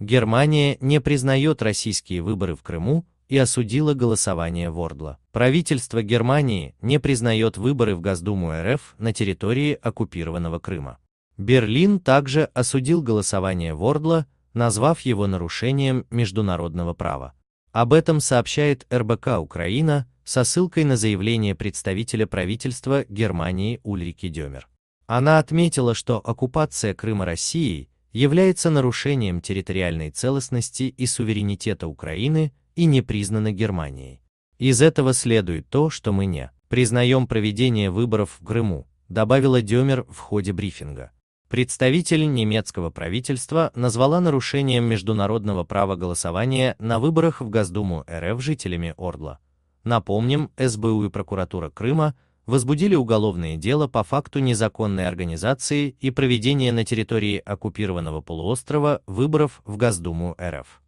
Германия не признает российские выборы в Крыму и осудила голосование Вордла. Правительство Германии не признает выборы в Госдуму РФ на территории оккупированного Крыма. Берлин также осудил голосование Вордла, назвав его нарушением международного права. Об этом сообщает РБК Украина со ссылкой на заявление представителя правительства Германии Ульрики Демер. Она отметила, что оккупация Крыма Россией – является нарушением территориальной целостности и суверенитета Украины и не признана Германией. Из этого следует то, что мы не признаем проведение выборов в Крыму, добавила Демер в ходе брифинга. Представитель немецкого правительства назвала нарушением международного права голосования на выборах в Госдуму РФ жителями Ордла. Напомним, СБУ и прокуратура Крыма возбудили уголовное дело по факту незаконной организации и проведения на территории оккупированного полуострова выборов в Госдуму РФ.